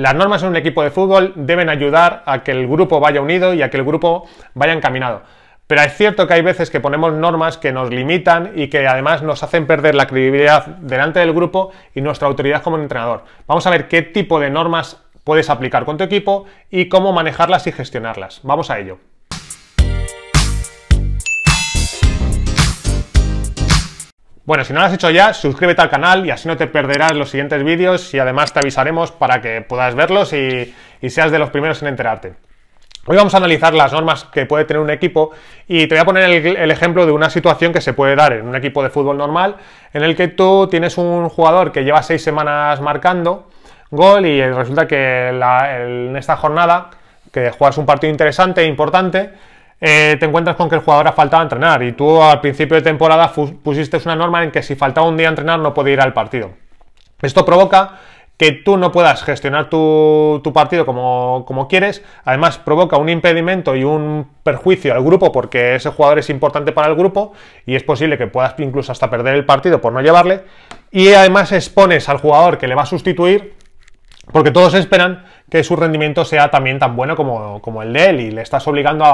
Las normas en un equipo de fútbol deben ayudar a que el grupo vaya unido y a que el grupo vaya encaminado. Pero es cierto que hay veces que ponemos normas que nos limitan y que además nos hacen perder la credibilidad delante del grupo y nuestra autoridad como entrenador. Vamos a ver qué tipo de normas puedes aplicar con tu equipo y cómo manejarlas y gestionarlas. Vamos a ello. Bueno, si no lo has hecho ya, suscríbete al canal y así no te perderás los siguientes vídeos y además te avisaremos para que puedas verlos y, seas de los primeros en enterarte. Hoy vamos a analizar las normas que puede tener un equipo y te voy a poner el, ejemplo de una situación que se puede dar en un equipo de fútbol normal en el que tú tienes un jugador que lleva seis semanas marcando gol y resulta que en esta jornada que juegas un partido interesante e importante, eh, te encuentras con que el jugador ha faltado a entrenar y tú al principio de temporada pusiste una norma en que si faltaba un día a entrenar no podía ir al partido. Esto provoca que tú no puedas gestionar tu, tu partido como, como, quieres, además provoca un impedimento y un perjuicio al grupo porque ese jugador es importante para el grupo y es posible que puedas incluso hasta perder el partido por no llevarle y además expones al jugador que le va a sustituir porque todos esperan que su rendimiento sea también tan bueno como, el de él y le estás obligando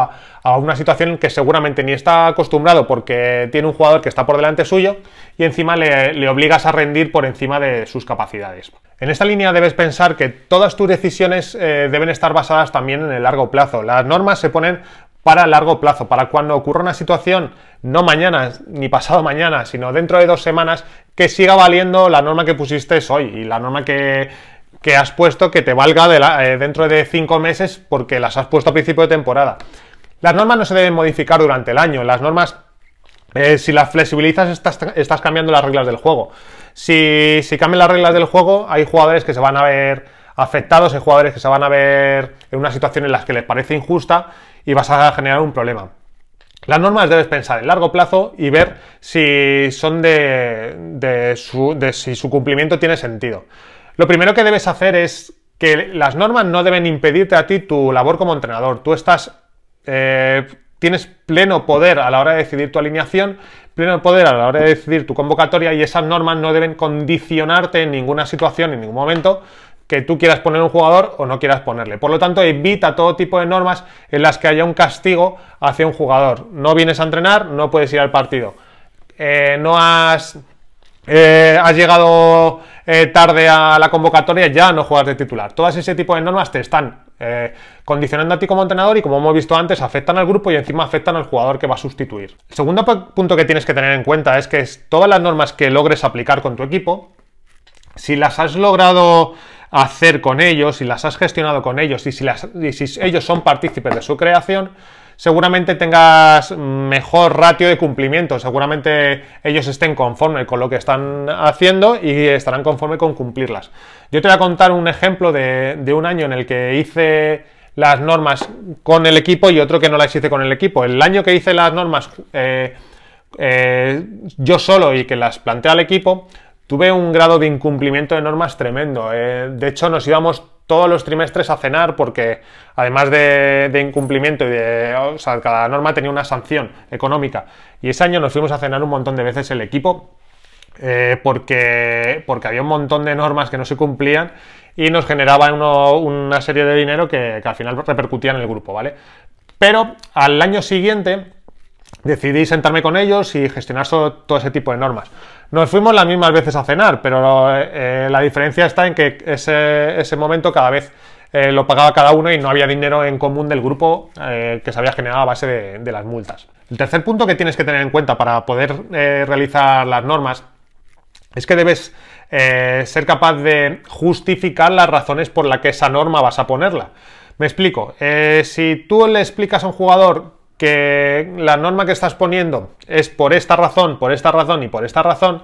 a, una situación que seguramente ni está acostumbrado porque tiene un jugador que está por delante suyo y encima le, obligas a rendir por encima de sus capacidades. En esta línea debes pensar que todas tus decisiones eh, deben estar basadas también en el largo plazo. Las normas se ponen para largo plazo, para cuando ocurra una situación, no mañana ni pasado mañana, sino dentro de dos semanas, que siga valiendo la norma que pusiste hoy y la norma que que has puesto que te valga eh, dentro de cinco meses porque las has puesto a principio de temporada. Las normas no se deben modificar durante el año. Las normas, eh, si las flexibilizas, estás, cambiando las reglas del juego. Si, cambian las reglas del juego, hay jugadores que se van a ver afectados, hay jugadores que se van a ver en una situación en la que les parece injusta y vas a generar un problema. Las normas debes pensar en largo plazo y ver si son de, si su cumplimiento tiene sentido. Lo primero que debes hacer es que las normas no deben impedirte a ti tu labor como entrenador. Tú estás... Eh, tienes pleno poder a la hora de decidir tu alineación, pleno poder a la hora de decidir tu convocatoria y esas normas no deben condicionarte en ninguna situación, en ningún momento que tú quieras poner un jugador o no quieras ponerle. Por lo tanto, evita todo tipo de normas en las que haya un castigo hacia un jugador. No vienes a entrenar, no puedes ir al partido. Eh, no has, eh, has llegado eh, tarde a la convocatoria, ya no juegas de titular. Todas ese tipo de normas te están eh, condicionando a ti como entrenador y como hemos visto antes, afectan al grupo y encima afectan al jugador que va a sustituir. El segundo punto que tienes que tener en cuenta es que todas las normas que logres aplicar con tu equipo, si las has logrado hacer con ellos, si las has gestionado con ellos y si, y si ellos son partícipes de su creación, seguramente tengas mejor ratio de cumplimiento, seguramente ellos estén conforme con lo que están haciendo y estarán conforme con cumplirlas. Yo te voy a contar un ejemplo de, un año en el que hice las normas con el equipo y otro que no las hice con el equipo. El año que hice las normas eh, eh, yo solo y que las planteé al equipo, tuve un grado de incumplimiento de normas tremendo. Eh, de hecho, nos íbamos todos los trimestres a cenar porque además de, incumplimiento y de, cada norma tenía una sanción económica y ese año nos fuimos a cenar un montón de veces el equipo eh, porque, porque había un montón de normas que no se cumplían y nos generaba una serie de dinero que, que al final repercutía en el grupo, ¿vale? Pero al año siguiente decidí sentarme con ellos y gestionar todo ese tipo de normas. Nos fuimos las mismas veces a cenar, pero eh, la diferencia está en que ese, momento cada vez eh, lo pagaba cada uno y no había dinero en común del grupo eh, que se había generado a base de, de, las multas. El tercer punto que tienes que tener en cuenta para poder realizar las normas es que debes ser capaz de justificar las razones por las que esa norma vas a ponerla. Me explico, si tú le explicas a un jugador que la norma que estás poniendo es por esta razón, por esta razón y por esta razón,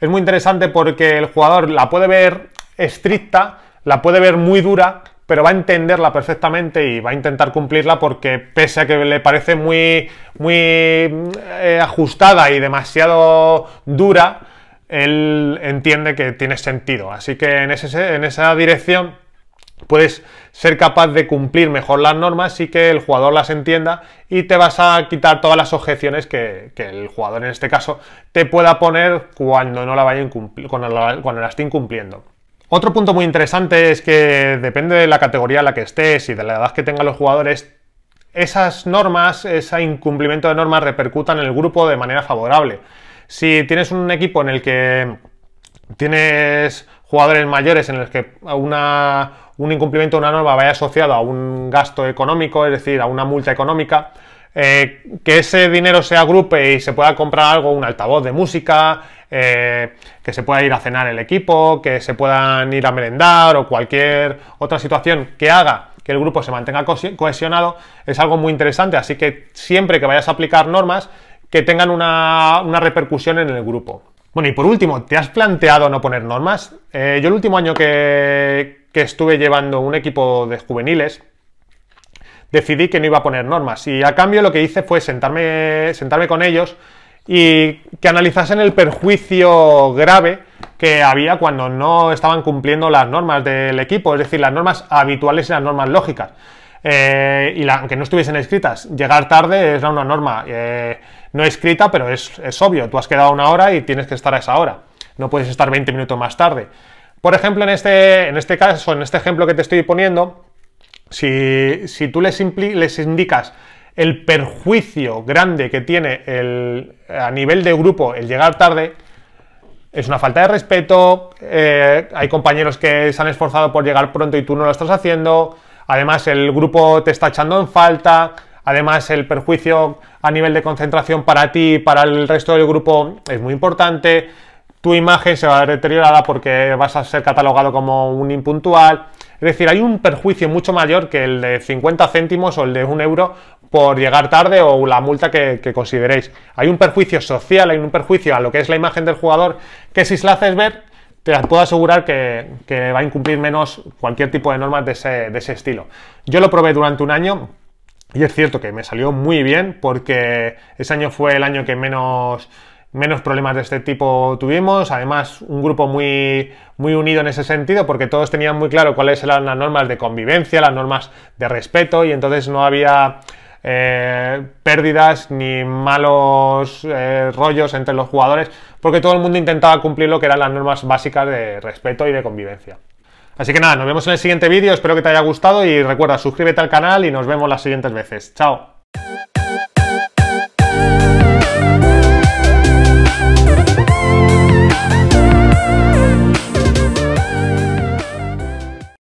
es muy interesante porque el jugador la puede ver estricta, la puede ver muy dura, pero va a entenderla perfectamente y va a intentar cumplirla porque pese a que le parece muy, muy eh, ajustada y demasiado dura, él entiende que tiene sentido. Así que en, ese, en esa dirección puedes ser capaz de cumplir mejor las normas y que el jugador las entienda y te vas a quitar todas las objeciones que, el jugador en este caso te pueda poner cuando no la cuando la esté incumpliendo. Otro punto muy interesante es que depende de la categoría en la que estés y de la edad que tengan los jugadores, esas normas, ese incumplimiento de normas repercutan en el grupo de manera favorable. Si tienes un equipo en el que tienes jugadores mayores en el que una, un incumplimiento de una norma vaya asociado a un gasto económico, es decir, a una multa económica, eh, que ese dinero se agrupe y se pueda comprar algo, un altavoz de música, eh, que se pueda ir a cenar el equipo, que se puedan ir a merendar o cualquier otra situación que haga que el grupo se mantenga cohesionado, es algo muy interesante. Así que siempre que vayas a aplicar normas, que tengan una, repercusión en el grupo. Bueno, y por último, ¿te has planteado no poner normas? Eh, yo el último año que, que estuve llevando un equipo de juveniles, decidí que no iba a poner normas. Y a cambio lo que hice fue sentarme, sentarme con ellos y que analizasen el perjuicio grave que había cuando no estaban cumpliendo las normas del equipo, es decir, las normas habituales y las normas lógicas. Eh, y aunque no estuviesen escritas, llegar tarde era una norma eh, no escrita, pero es, es obvio, tú has quedado una hora y tienes que estar a esa hora, no puedes estar 20 minutos más tarde. Por ejemplo, en este, en este caso, en este ejemplo que te estoy poniendo, si, tú les, les indicas el perjuicio grande que tiene a nivel de grupo el llegar tarde, es una falta de respeto, eh, hay compañeros que se han esforzado por llegar pronto y tú no lo estás haciendo, además el grupo te está echando en falta, además el perjuicio a nivel de concentración para ti y para el resto del grupo es muy importante, tu imagen se va a ver deteriorada porque vas a ser catalogado como un impuntual. Es decir, hay un perjuicio mucho mayor que el de 50 céntimos o el de un euro por llegar tarde o la multa que, consideréis. Hay un perjuicio social, hay un perjuicio a lo que es la imagen del jugador que si se la haces ver, te puedo asegurar que, va a incumplir menos cualquier tipo de normas de ese, estilo. Yo lo probé durante un año y es cierto que me salió muy bien porque ese año fue el año que menos menos problemas de este tipo tuvimos, además un grupo muy, muy unido en ese sentido porque todos tenían muy claro cuáles eran las normas de convivencia, las normas de respeto y entonces no había eh, pérdidas ni malos eh, rollos entre los jugadores porque todo el mundo intentaba cumplir lo que eran las normas básicas de respeto y de convivencia. Así que nada, nos vemos en el siguiente vídeo, espero que te haya gustado y recuerda, suscríbete al canal y nos vemos las siguientes veces. ¡Chao!